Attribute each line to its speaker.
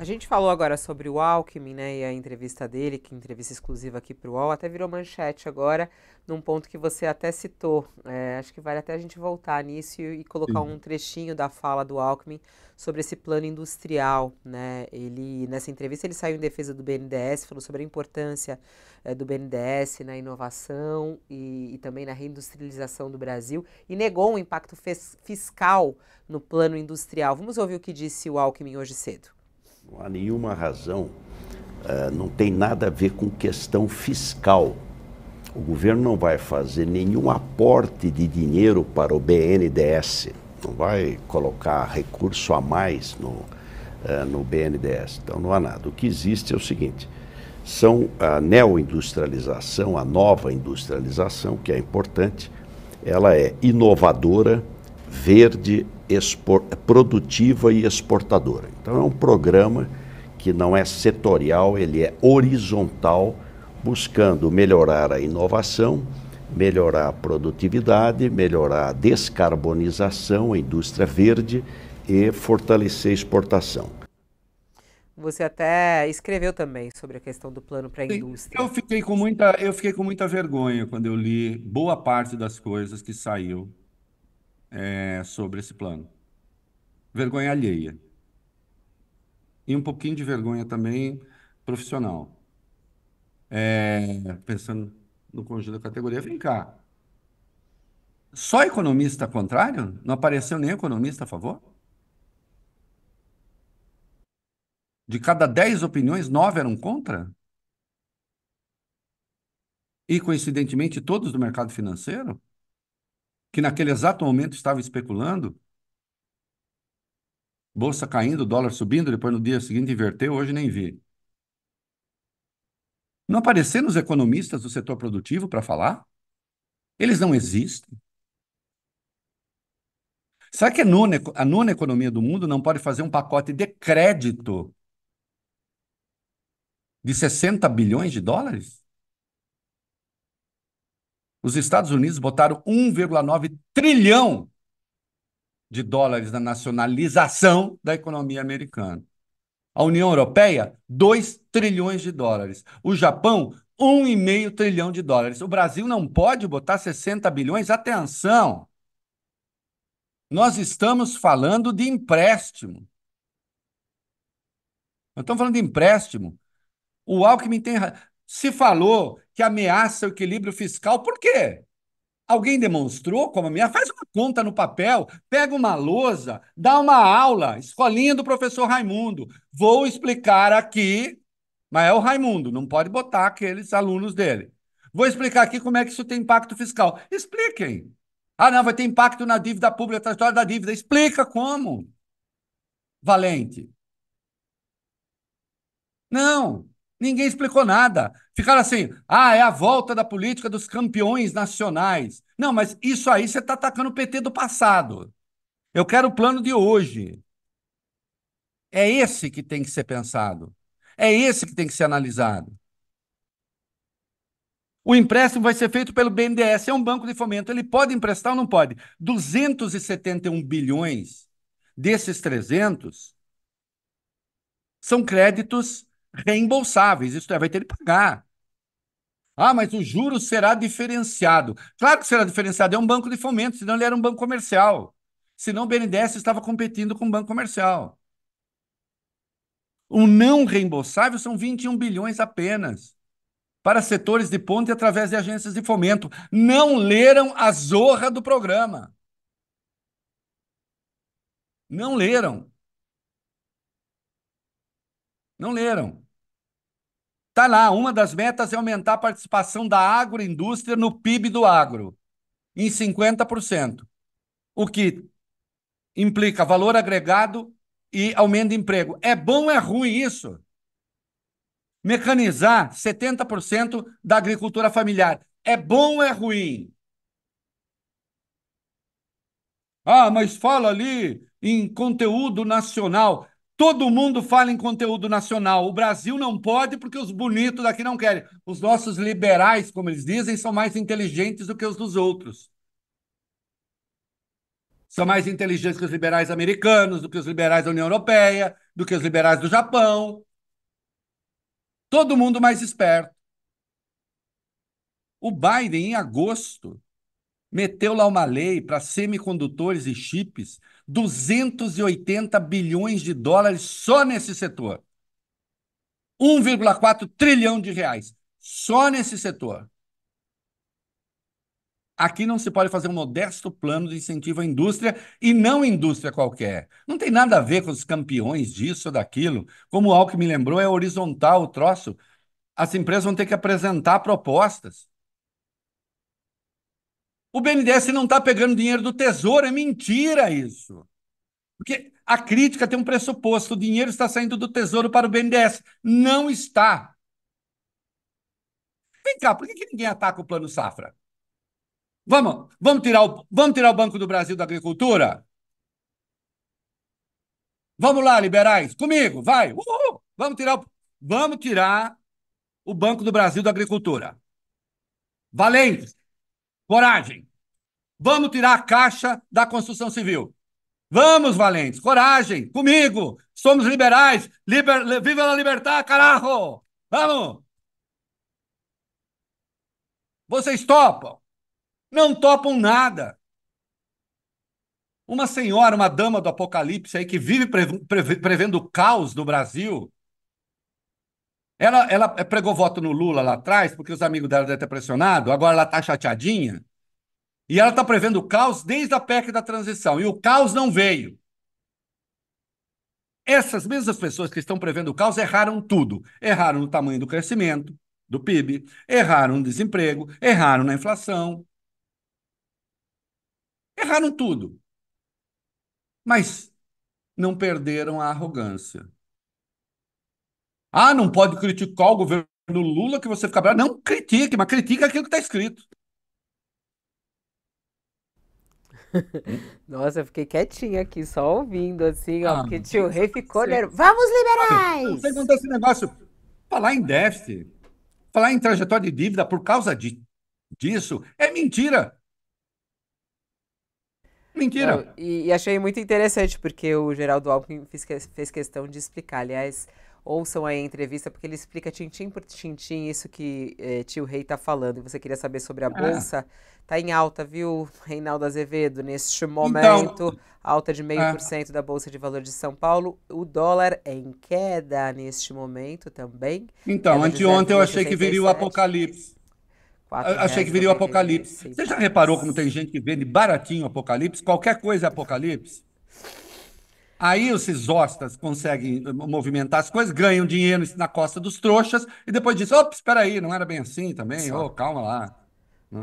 Speaker 1: A gente falou agora sobre o Alckmin, né, e a entrevista dele, que entrevista exclusiva aqui para o UOL, até virou manchete agora, num ponto que você até citou. É, acho que vale até a gente voltar nisso e, e colocar Sim. um trechinho da fala do Alckmin sobre esse plano industrial, né? Ele nessa entrevista ele saiu em defesa do BNDES, falou sobre a importância é, do BNDES na inovação e, e, também na reindustrialização do Brasil e negou o impacto fiscal no plano industrial. Vamos ouvir o que disse o Alckmin hoje cedo.
Speaker 2: Não há nenhuma razão, uh, não tem nada a ver com questão fiscal. O governo não vai fazer nenhum aporte de dinheiro para o BNDES, não vai colocar recurso a mais no, uh, no BNDES. Então não há nada. O que existe é o seguinte: são a neoindustrialização, a nova industrialização, que é importante, ela é inovadora, verde, expor, produtiva e exportadora. Então é um programa que não é setorial, ele é horizontal, buscando melhorar a inovação, melhorar a produtividade, melhorar a descarbonização, a indústria verde e fortalecer a exportação.
Speaker 1: Você até escreveu também sobre a questão do plano para a indústria. Eu fiquei com muita, eu fiquei
Speaker 2: com muita vergonha quando eu li boa parte das coisas que saiu é, sobre esse plano. Vergonha alheia. E um pouquinho de vergonha também profissional. É, pensando no conjunto da categoria, vem cá. Só economista contrário? Não apareceu nem economista a favor? De cada dez opiniões, nove eram contra? E, coincidentemente, todos do mercado financeiro? que naquele exato momento estava especulando, bolsa caindo, dólar subindo, depois no dia seguinte inverteu, hoje nem vi. Não apareceram os economistas do setor produtivo para falar? Eles não existem. Será que a nona, a nona economia do mundo não pode fazer um pacote de crédito de 60 bilhões de dólares? Os Estados Unidos botaram 1,9 trilhão de dólares na nacionalização da economia americana. A União Europeia, 2 trilhões de dólares. O Japão, 1,5 trilhão de dólares. O Brasil não pode botar 60 bilhões. Atenção! Nós estamos falando de empréstimo. Nós estamos falando de empréstimo. O Alckmin tem. Se falou que ameaça o equilíbrio fiscal. Por quê? Alguém demonstrou como ameaça? Faz uma conta no papel, pega uma lousa, dá uma aula, escolinha do professor Raimundo. Vou explicar aqui, mas é o Raimundo, não pode botar aqueles alunos dele. Vou explicar aqui como é que isso tem impacto fiscal. Expliquem. Ah, não, vai ter impacto na dívida pública, na história da dívida. Explica como. Valente. Não. Ninguém explicou nada. Ficaram assim: ah, é a volta da política dos campeões nacionais. Não, mas isso aí você está atacando o PT do passado. Eu quero o plano de hoje. É esse que tem que ser pensado. É esse que tem que ser analisado. O empréstimo vai ser feito pelo BNDES, é um banco de fomento. Ele pode emprestar ou não pode? 271 bilhões desses 300 são créditos reembolsáveis, isto é, vai ter que pagar. Ah, mas o juro será diferenciado. Claro que será diferenciado, é um banco de fomento, senão ele era um banco comercial. Senão o BNDES estava competindo com o banco comercial. O não reembolsável são 21 bilhões apenas para setores de ponta através de agências de fomento. Não leram a zorra do programa. Não leram. Não leram. Está lá, uma das metas é aumentar a participação da agroindústria no PIB do agro em 50%, o que implica valor agregado e aumento de emprego. É bom ou é ruim isso? Mecanizar 70% da agricultura familiar. É bom ou é ruim? Ah, mas fala ali em conteúdo nacional. Todo mundo fala em conteúdo nacional. O Brasil não pode porque os bonitos daqui não querem. Os nossos liberais, como eles dizem, são mais inteligentes do que os dos outros. São mais inteligentes que os liberais americanos, do que os liberais da União Europeia, do que os liberais do Japão. Todo mundo mais esperto. O Biden, em agosto, meteu lá uma lei para semicondutores e chips, 280 bilhões de dólares só nesse setor. 1,4 trilhão de reais só nesse setor. Aqui não se pode fazer um modesto plano de incentivo à indústria e não indústria qualquer. Não tem nada a ver com os campeões disso ou daquilo. Como o Alckmin lembrou, é horizontal o troço. As empresas vão ter que apresentar propostas. O BNDES não está pegando dinheiro do Tesouro, é mentira isso. Porque a crítica tem um pressuposto: o dinheiro está saindo do Tesouro para o BNDES. Não está. Vem cá, por que, que ninguém ataca o Plano Safra? Vamos, vamos, tirar o, vamos tirar o Banco do Brasil da Agricultura? Vamos lá, liberais, comigo, vai. Uhul. Vamos tirar, o, vamos tirar o Banco do Brasil da Agricultura. Valente, Coragem. Vamos tirar a caixa da construção civil. Vamos, valentes, coragem, comigo. Somos liberais. Liber... Viva a liberdade, carajo! Vamos! Vocês topam? Não topam nada. Uma senhora, uma dama do apocalipse aí que vive prevendo o caos no Brasil, ela, ela pregou voto no Lula lá atrás, porque os amigos dela devem ter pressionado, agora ela está chateadinha. E ela está prevendo o caos desde a PEC da transição, e o caos não veio. Essas mesmas pessoas que estão prevendo o caos erraram tudo. Erraram no tamanho do crescimento do PIB, erraram no desemprego, erraram na inflação. Erraram tudo. Mas não perderam a arrogância. Ah, não pode criticar o governo Lula que você fica bravo. Não critique, mas critique
Speaker 1: aquilo que está escrito. Nossa, eu fiquei quietinha aqui, só ouvindo assim, ó, ah, porque tio Rei ficou nervoso. Vamos, liberais! Não sei esse negócio. Falar em déficit, falar em trajetória de dívida por causa
Speaker 2: de, disso é mentira.
Speaker 1: Mentira. Não, e, e, achei muito interessante, porque o Geraldo Alckmin fez, fez questão de explicar. Aliás, ouçam aí a entrevista, porque ele explica tintim por tintim isso que eh, tio Rei está falando. E você queria saber sobre a ah. bolsa? É. em alta, viu, Reinaldo Azevedo? Neste então, momento, então, alta de 0,5% é. Ah. da Bolsa de Valor de São Paulo. O dólar é em queda neste momento também. Então, anteontem eu achei que viria o
Speaker 2: apocalipse. Achei que viria o apocalipse. Você já reparou como tem gente que vende baratinho o apocalipse? Qualquer coisa é apocalipse? Aí os hostas conseguem eh, movimentar as coisas, ganham dinheiro na costa dos trouxas e depois dizem: opa, espera aí, não era bem assim também, ô, oh, calma lá.